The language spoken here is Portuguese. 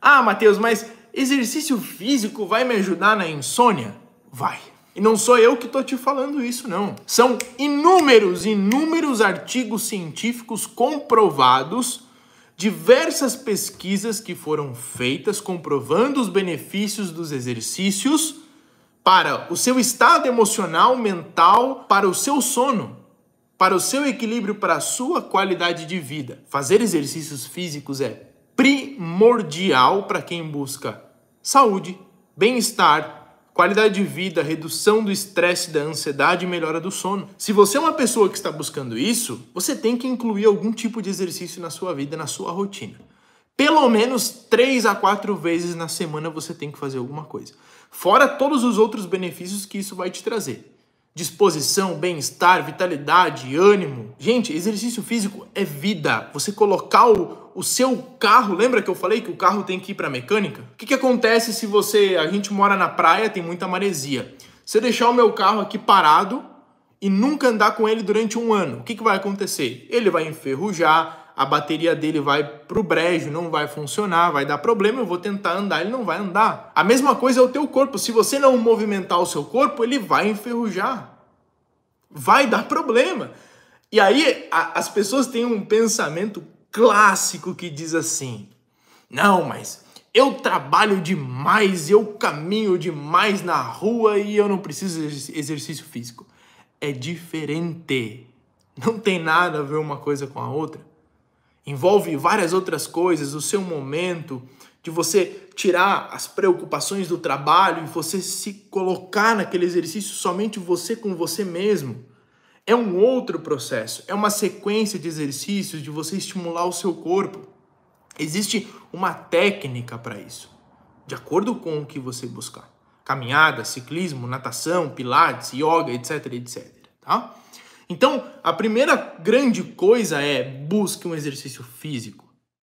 Ah, Matheus, mas exercício físico vai me ajudar na insônia? Vai. E não sou eu que estou te falando isso, não. São inúmeros, inúmeros artigos científicos comprovados, diversas pesquisas que foram feitas comprovando os benefícios dos exercícios para o seu estado emocional, mental, para o seu sono, para o seu equilíbrio, para a sua qualidade de vida. Fazer exercícios físicos é primordial para quem busca saúde, bem-estar, qualidade de vida, redução do estresse, da ansiedade e melhora do sono. Se você é uma pessoa que está buscando isso, você tem que incluir algum tipo de exercício na sua vida, na sua rotina. Pelo menos três a quatro vezes na semana você tem que fazer alguma coisa. Fora todos os outros benefícios que isso vai te trazer. Disposição, bem-estar, vitalidade, ânimo. Gente, exercício físico é vida. Você colocar o o seu carro, lembra que eu falei que o carro tem que ir para a mecânica? O que, que acontece se você, a gente mora na praia, tem muita maresia. Se eu deixar o meu carro aqui parado e nunca andar com ele durante um ano, o que, que vai acontecer? Ele vai enferrujar, a bateria dele vai pro brejo, não vai funcionar, vai dar problema, eu vou tentar andar, ele não vai andar. A mesma coisa é o teu corpo, se você não movimentar o seu corpo, ele vai enferrujar. Vai dar problema. E aí a, as pessoas têm um pensamento clássico que diz assim: Não, mas eu trabalho demais, eu caminho demais na rua e eu não preciso de exercício físico. É diferente. Não tem nada a ver uma coisa com a outra. Envolve várias outras coisas, o seu momento, de você tirar as preocupações do trabalho e você se colocar naquele exercício somente você com você mesmo. É um outro processo, é uma sequência de exercícios de você estimular o seu corpo. Existe uma técnica para isso, de acordo com o que você buscar. Caminhada, ciclismo, natação, pilates, yoga, etc, etc, tá? Então, a primeira grande coisa é busque um exercício físico.